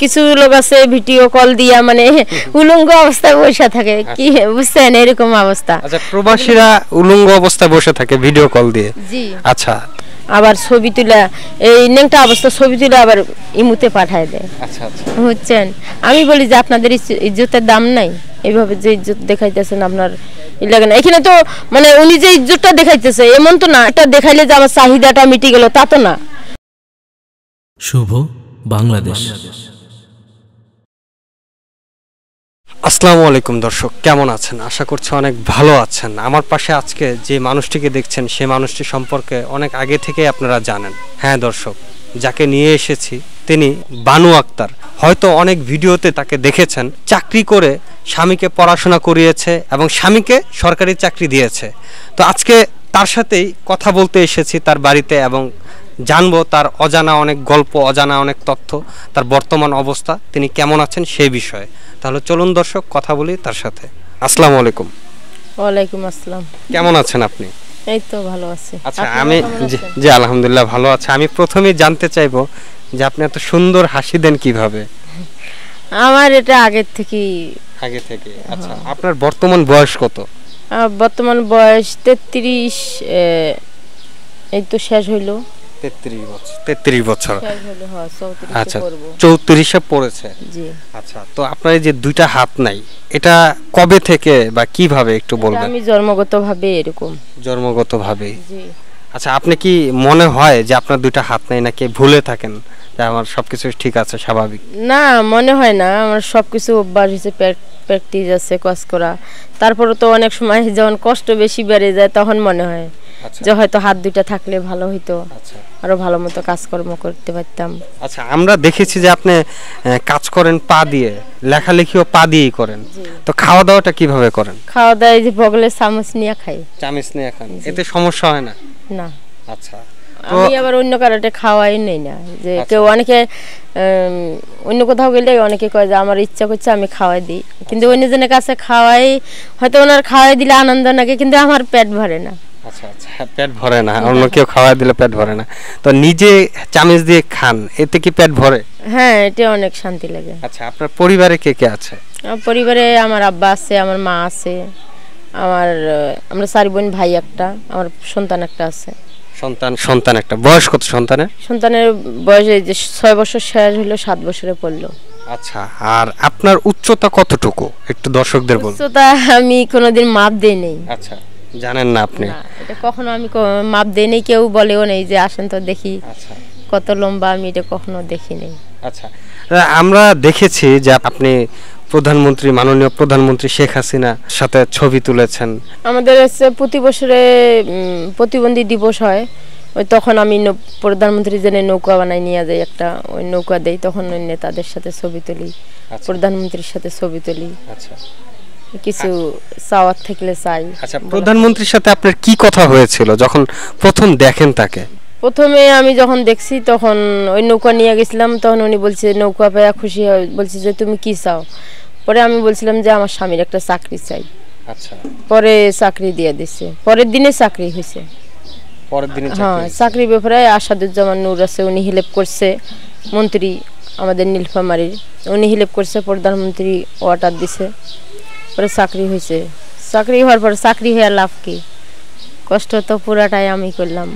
কিছু লোক আছে ভিডিও কল দিয়া মানে উলঙ্গ অবস্থায় বসে থাকে কি আচ্ছা। বুঝছেন এরকম অবস্থা আচ্ছা প্রবাসীরা উলঙ্গ অবস্থায় বসে থাকে ভিডিও কল দিয়ে জি আচ্ছা আবার ছবি তুলা এই নেংটা অবস্থা ছবি তুলে আবার ইমুতে পাঠায় দেয় আচ্ছা, আচ্ছা। বুঝছেন আমি বলি যে আপনাদের ইজ্জতের দাম নাই এইভাবে যে ইজ্জত দেখাইতেছেন আপনার লাগে না এখানে তো মানে উনি যে ইজ্জতটা দেখাইতেছে এমন তো না এটা দেখাইলে যে আমার চাহিদাটা মিটে গেল তা তো না শুভ বাংলাদেশ আসসালামু আলাইকুম দর্শক কেমন আছেন আশা করছি অনেক ভালো আছেন আমার পাশে আজকে যে মানুষটিকে দেখছেন সে মানুষটি সম্পর্কে অনেক আগে থেকে আপনারা জানেন হ্যাঁ দর্শক যাকে নিয়ে এসেছি তিনি বানু আক্তার হয়তো অনেক ভিডিওতে তাকে দেখেছেন চাকরি করে স্বামীকে পড়াশোনা করিয়েছে এবং স্বামীকে সরকারি চাকরি দিয়েছে তো আজকে তার সাথেই কথা বলতে এসেছি তার বাড়িতে এবং জানবো তার অজানা অনেক গল্প অজানা অনেক তথ্য তার বর্তমান অবস্থা তিনি কেমন আছেন সে বিষয়ে তাহলে চলুন দর্শক কথা বলি তার সাথে আসসালামু আলাইকুম ওয়ালাইকুম আসসালাম কেমন আছেন আপনি এই তো ভালো আছি আচ্ছা আমি জি আলহামদুলিল্লাহ ভালো আছি আমি প্রথমেই জানতে চাইবো যে আপনি এত সুন্দর হাসি দেন কিভাবে আমার এটা আগে থেকে আগে হ্যাঁ। থেকে আচ্ছা আপনার বর্তমান বয়স কত বর্তমান বয়স তেত্রিশ এই তো শেষ হইলো হ্যাঁ, আচ্ছা, আচ্ছা, আচ্ছা আপনি কি মনে হয় যে আপনার দুইটা হাত নাই নাকি ভুলে থাকেন আমার সবকিছু ঠিক আছে স্বাভাবিক না মনে হয় না আমার সবকিছু অভ্যাস হিসেবে প্র্যাকটিস আছে কাজ করা তারপরে তো অনেক সময় যখন কষ্ট বেশি বেড়ে যায় তখন মনে হয় আচ্ছা। যে হয়তো হাত দুইটা থাকলে ভালো হইতো আচ্ছা। আরো ভালো মতো কাজকর্ম করতে পারতাম আচ্ছা আমরা দেখেছি যে আপনি কাজ করেন পা দিয়ে লেখালেখিও পা দিয়েই করেন তো খাওয়া দাওয়াটা কিভাবে করেন খাওয়া দাওয়া যে বগলের চামচ নিয়ে খাই চামচ নিয়ে খান এতে সমস্যা হয় না না আচ্ছা আমি আবার অন্য কারোটা খাওয়াই নেই না যে আচ্ছা। কেউ অনেকে অন্য কোথাও গেলে অনেকে কয় যে আমার ইচ্ছা করছে আমি খাওয়াই দিই কিন্তু অন্যজনের কাছে খাওয়াই হয়তো ওনার খাওয়াই দিলে আনন্দ নাকি কিন্তু আমার পেট ভরে না আচ্ছা, আচ্ছা। হ্যাঁ, পেট ভরে না অন্য কেউ খাওয়া দিলে পেট ভরে না তো নিজে দিয়ে খান এতে কি পেট ভরে হ্যাঁ এটা অনেক শান্তি লাগে আচ্ছা আপনার পরিবারে কে কে আছে পরিবারে আমার আব্বা আছে আমার মা আছে আমার আমরা চারি বোন ভাই একটা আমার সন্তান একটা আছে সন্তান সন্তান একটা বয়স কত সন্তানের সন্তানের বয়স এই যে ছয় বছর শেষ হলো সাত বছরে পড়লো আচ্ছা আর আপনার উচ্চতা কতটুকু একটু দর্শকদের বলুন উচ্চতা আমি কোনোদিন মাপ দেই নেই আচ্ছা জানেন না আপনি এটা কখনো আমি মাপ দেইনি কেউ বলেও নেই যে আসেন তো দেখি আচ্ছা। কত লম্বা আমি এটা কখনো দেখিনি আচ্ছা আমরা দেখেছি যে আপনি প্রধানমন্ত্রী মাননীয় প্রধানমন্ত্রী শেখ হাসিনার সাথে ছবি তুলেছেন আমাদের হচ্ছে প্রতি বছরে প্রতিবন্ধী দিবস হয় ওই তখন আমি নৌ- জেনে নৌকা বানাই নিয়ে যাই একটা ওই নৌকা দেই তখন ওই নেতাদের সাথে ছবি তুলি আচ্ছা। প্রধানমন্ত্রীর সাথে ছবি তুলি আচ্ছা কিছু চাওয়ার থাকলে চাই আচ্ছা প্রধানমন্ত্রীর সাথে আপনার কি কথা হয়েছিল যখন প্রথম দেখেন তাকে প্রথমে আমি যখন দেখছি তখন ওই নৌকা নিয়ে গেছিলাম তখন উনি বলছে নৌকা পেয়ে খুশি বলছে যে তুমি কি চাও পরে আমি বলছিলাম যে আমার স্বামীর একটা চাকরি চাই আচ্ছা পরে চাকরি দিয়ে দিছে পরের দিনে চাকরি হয়েছে পরের দিনে হ্যাঁ চাকরির ব্যাপারে আসাদুজ্জামান নূর আছে উনি হেল্প করছে মন্ত্রী আমাদের নীলফামারির উনি হেল্প করছে প্রধানমন্ত্রী অর্ডার দিছে পরে চাকরি হয়েছে চাকরি হওয়ার পর চাকরি হয়ে লাভ কি কষ্ট তো পুরাটাই আমি করলাম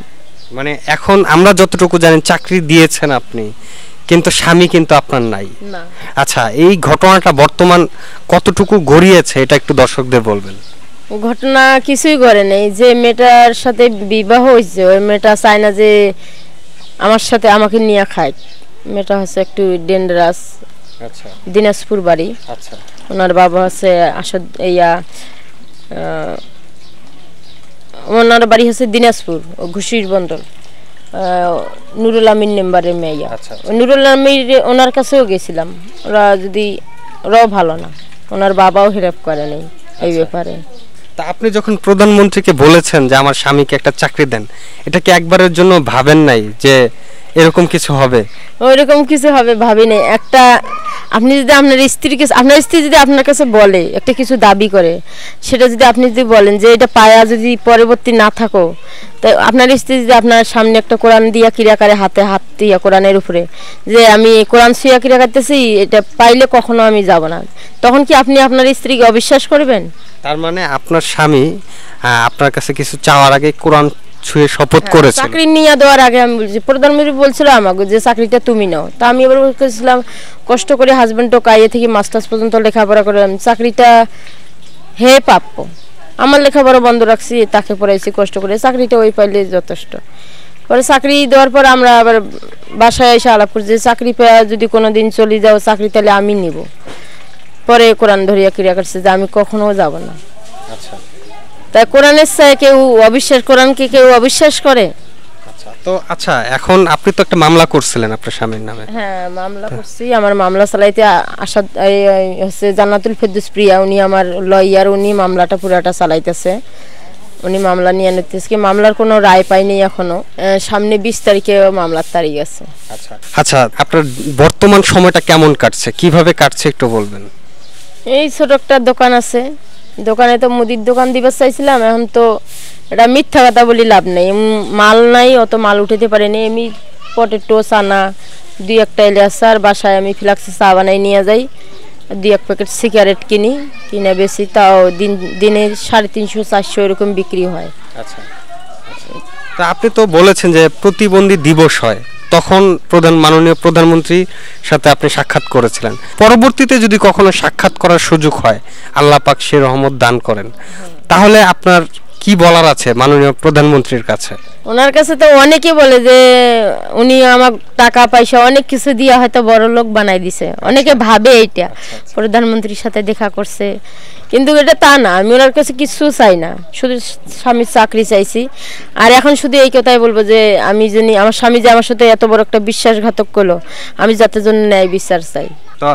মানে এখন আমরা যতটুকু জানি চাকরি দিয়েছেন আপনি কিন্তু স্বামী কিন্তু আপনার নাই আচ্ছা এই ঘটনাটা বর্তমান কতটুকু গড়িয়েছে এটা একটু দর্শকদের বলবেন ঘটনা কিছুই করে নেই যে মেয়েটার সাথে বিবাহ হয়েছে ওই মেয়েটা চায় না যে আমার সাথে আমাকে নিয়ে খায় মেয়েটা হচ্ছে একটু ডেন্ডারাস আচ্ছা। দিনাজপুর বাড়ি আচ্ছা ওনার বাবা হচ্ছে আসাদ ইয়া ওনার বাড়ি হচ্ছে দিনাজপুর ঘুষির বন্দর নুরুল আমিন মেম্বারের মেয়া আচ্ছা, আচ্ছা। নুরুল আমির ওনার কাছেও গেছিলাম ওরা যদি ওরাও ভালো না ওনার বাবাও করে করেনি এই আচ্ছা। ব্যাপারে তা আপনি যখন প্রধানমন্ত্রীকে বলেছেন যে আমার স্বামীকে একটা চাকরি দেন এটা কি একবারের জন্য ভাবেন নাই যে এরকম কিছু হবে ওইরকম কিছু হবে ভাবি নাই একটা আপনি যদি আপনার স্ত্রীকে আপনার স্ত্রী যদি আপনার কাছে বলে একটা কিছু দাবি করে সেটা যদি আপনি যদি বলেন যে এটা পায়া যদি পরবর্তী না থাকো তাই আপনার স্ত্রী যদি আপনার সামনে একটা কোরআন দিয়া ক্রিয়াকারে হাতে হাত দিয়া কোরআনের উপরে যে আমি কোরআন শুয়া ক্রিয়া করতেছি এটা পাইলে কখনো আমি যাব না তখন কি আপনি আপনার স্ত্রীকে অবিশ্বাস করবেন তার মানে আপনার স্বামী আপনার কাছে কিছু চাওয়ার আগে কোরআন ছুঁয়ে শপথ হ্যাঁ, করেছেন চাকরি নিয়ে দেওয়ার আগে আমি বলছি প্রধানমন্ত্রী বলছিল আমাকে যে চাকরিটা তুমি নাও তা আমি এবার বলছিলাম কষ্ট করে হাজব্যান্ড কাইয়ে থেকে মাস্টার্স পর্যন্ত লেখাপড়া করে চাকরিটা হে পাপ্প আমার লেখাপড়া বন্ধ রাখছি তাকে পড়াইছি কষ্ট করে চাকরিটা ওই পাইলে যথেষ্ট পরে চাকরি দেওয়ার পর আমরা আবার বাসায় এসে আলাপ করছি চাকরি পেয়ে যদি কোনো দিন চলে যাও চাকরি তাহলে আমি নিব পরে কোরআন ধরিয়া ক্রিয়া করছে যে আমি কখনো যাব না আচ্ছা তাই কোরআনের সায় কেউ অবিশ্বাস কোরআনকে কেউ অবিশ্বাস করে আচ্ছা, তো আচ্ছা এখন আপনি তো একটা মামলা করছিলেন আপনার স্বামীর নামে হ্যাঁ মামলা করছি আমার মামলা চালাইতে আসাদ হচ্ছে জান্নাতুল ফেরদুস প্রিয়া উনি আমার লয়ার উনি মামলাটা পুরাটা চালাইতেছে উনি মামলা নিয়ে নিতেছে মামলার কোনো রায় পাইনি এখনো সামনে বিশ তারিখে মামলার তারিখ আছে আচ্ছা আচ্ছা আপনার বর্তমান সময়টা কেমন কাটছে কিভাবে কাটছে একটু বলবেন এই ছোট একটা দোকান আছে দোকানে তো মুদির দোকান দিবার চাইছিলাম এখন তো এটা মিথ্যা কথা বলি লাভ নেই মাল নাই অত মাল উঠেতে পারিনি এমনি পটেটো চানা দুই একটা এলে আর বাসায় আমি ফ্লাক্সে চা বানাই নিয়ে যাই দুই এক প্যাকেট সিগারেট কিনি কিনে বেশি তাও দিন দিনে সাড়ে তিনশো চারশো এরকম বিক্রি হয় আচ্ছা, আচ্ছা। তা আপনি তো বলেছেন যে প্রতিবন্ধী দিবস হয় তখন প্রধান মাননীয় প্রধানমন্ত্রীর সাথে আপনি সাক্ষাৎ করেছিলেন পরবর্তীতে যদি কখনো সাক্ষাৎ করার সুযোগ হয় আল্লাহ পাক সে রহমত দান করেন তাহলে আপনার কি বলার আছে মাননীয় প্রধানমন্ত্রীর কাছে ওনার কাছে তো অনেকে বলে যে উনি আমার টাকা পয়সা অনেক কিছু দিয়ে হয়তো বড় লোক বানাই দিছে অনেকে আচ্ছা। ভাবে এটা প্রধানমন্ত্রীর সাথে দেখা করছে কিন্তু এটা তা না আমি ওনার কাছে কিছু চাই না শুধু স্বামীর চাকরি চাইছি আর এখন শুধু এই কথাই বলবো যে আমি যিনি আমার স্বামী যে আমার সাথে এত বড় একটা বিশ্বাসঘাতক করলো আমি যাতে জন্য ন্যায় বিচার চাই তো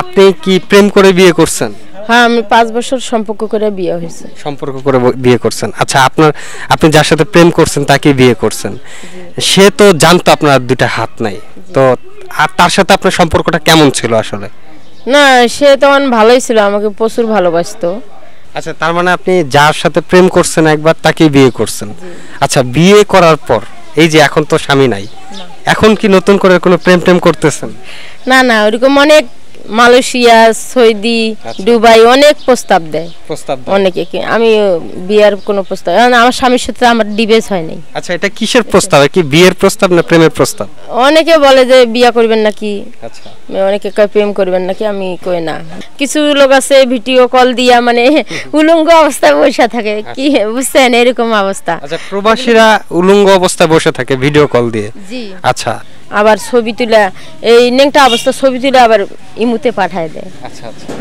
আপনি কি প্রেম করে বিয়ে করছেন হ্যাঁ আমি পাঁচ বছর সম্পর্ক করে বিয়ে হয়েছে সম্পর্ক করে বিয়ে করছেন আচ্ছা আপনার আপনি যার সাথে প্রেম করছেন তাকে বিয়ে করছেন সে তো জানতো আপনার দুটা হাত নাই তো আর তার সাথে আপনার সম্পর্কটা কেমন ছিল আসলে না সে তখন ভালোই ছিল আমাকে প্রচুর ভালোবাসতো আচ্ছা তার মানে আপনি যার সাথে প্রেম করছেন একবার তাকেই বিয়ে করছেন আচ্ছা বিয়ে করার পর এই যে এখন তো স্বামী নাই এখন কি নতুন করে কোনো প্রেম প্রেম করতেছেন না না ওরকম অনেক মালয়েশিয়া সৌদি আচ্ছা। দুবাই অনেক প্রস্তাব দেয় প্রস্তাব অনেকে আমি বিয়ের কোন প্রস্তাব আমার স্বামীর সাথে আমার ডিভোর্স হয় নাই আচ্ছা এটা কিসের প্রস্তাব কি বিয়ের প্রস্তাব না প্রেমের প্রস্তাব অনেকে বলে যে বিয়া করবেন নাকি আচ্ছা অনেকে কয় প্রেম করবেন নাকি আমি কই না কিছু লোক আছে ভিডিও কল দিয়া মানে উলঙ্গ অবস্থায় বসে থাকে আচ্ছা। কি বুঝছেন এরকম অবস্থা আচ্ছা প্রবাসীরা উলঙ্গ অবস্থায় বসে থাকে ভিডিও কল দিয়ে জি আচ্ছা আবার ছবি তুলা এই নেংটা অবস্থা ছবি তুলে আবার ইমুতে পাঠায় দেয়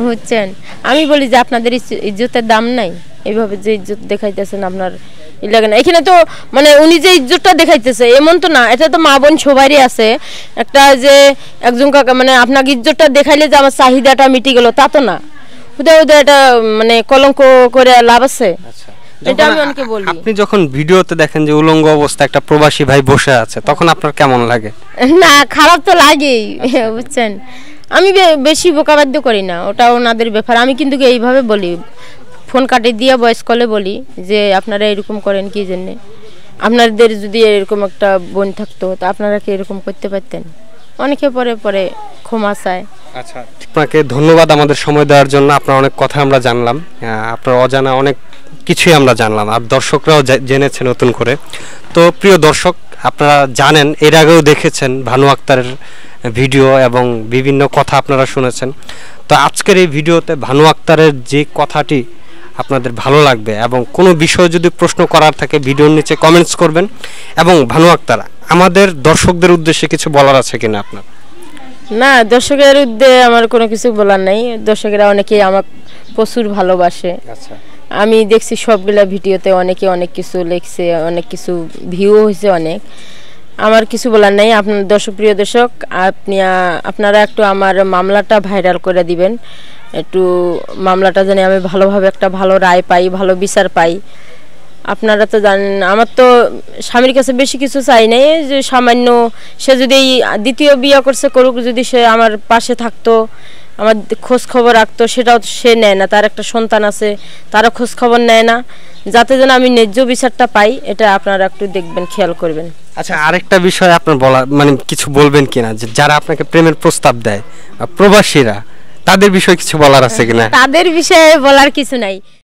হচ্ছেন আচ্ছা, আচ্ছা। আমি বলি যে আপনাদের ইজ্জতের দাম নাই এইভাবে যে ইজ্জত দেখাইতেছেন আপনার এখানে তো মানে উনি যে ইজ্জতটা দেখাইতেছে এমন তো না এটা তো মা বোন সবারই আছে একটা যে একজন কাকা মানে আপনাকে ইজ্জতটা দেখাইলে যে আমার চাহিদাটা মিটি গেল তা তো না উদয় উদয় এটা মানে কলঙ্ক করে লাভ আছে আচ্ছা এটা আমি অনেকে বলি আপনি যখন ভিডিওতে দেখেন যে উলঙ্গ অবস্থা একটা প্রবাসী ভাই বসে আছে তখন আপনার কেমন লাগে না খারাপ তো লাগেই আচ্ছা। বুঝছেন আমি বেশি বোকাবাদ্য করি না ওটা ওনাদের ব্যাপার আমি কিন্তু এইভাবে বলি ফোন কাটে দিয়ে বয়স কলে বলি যে আপনারা এরকম করেন কি জন্যে আপনাদের যদি এরকম একটা বোন থাকতো তা আপনারা কি এরকম করতে পারতেন অনেকে পরে পরে ক্ষমা চায় আচ্ছা আপনাকে ধন্যবাদ আমাদের সময় দেওয়ার জন্য আপনার অনেক কথা আমরা জানলাম আপনার অজানা অনেক কিছুই আমরা জানলাম আর দর্শকরাও জেনেছে নতুন করে তো প্রিয় দর্শক আপনারা জানেন এর আগেও দেখেছেন ভানু আক্তারের ভিডিও এবং বিভিন্ন কথা আপনারা শুনেছেন তো আজকের এই ভিডিওতে ভানু আক্তারের যে কথাটি আপনাদের ভালো লাগবে এবং কোনো বিষয়ে যদি প্রশ্ন করার থাকে ভিডিওর নিচে কমেন্টস করবেন এবং ভানু আক্তার আমাদের দর্শকদের উদ্দেশ্যে কিছু বলার আছে কিনা আপনার না দর্শকের উদ্দেশ্যে আমার কোনো কিছু বলার নাই দর্শকেরা অনেকেই আমাকে প্রচুর ভালোবাসে আচ্ছা আমি দেখছি সবগুলা ভিডিওতে অনেকে অনেক কিছু লেখছে অনেক কিছু ভিউ হয়েছে অনেক আমার কিছু বলার নেই আপনার দর্শক প্রিয় দর্শক আপনি আপনারা একটু আমার মামলাটা ভাইরাল করে দিবেন একটু মামলাটা জানি আমি ভালোভাবে একটা ভালো রায় পাই ভালো বিচার পাই আপনারা তো জানেন আমার তো স্বামীর কাছে বেশি কিছু চাই নাই যে সামান্য সে যদি দ্বিতীয় বিয়ে করছে করুক যদি সে আমার পাশে থাকতো আমার খোঁজ খবর রাখতো সেটাও সে নেয় না তার একটা সন্তান আছে তারও খোঁজ খবর নেয় না যাতে যেন আমি ন্যায্য বিচারটা পাই এটা আপনারা একটু দেখবেন খেয়াল করবেন আচ্ছা আরেকটা বিষয় আপনার বলা মানে কিছু বলবেন কিনা যে যারা আপনাকে প্রেমের প্রস্তাব দেয় প্রবাসীরা তাদের বিষয়ে কিছু বলার আছে হ্যাঁ, কিনা তাদের বিষয়ে বলার কিছু নাই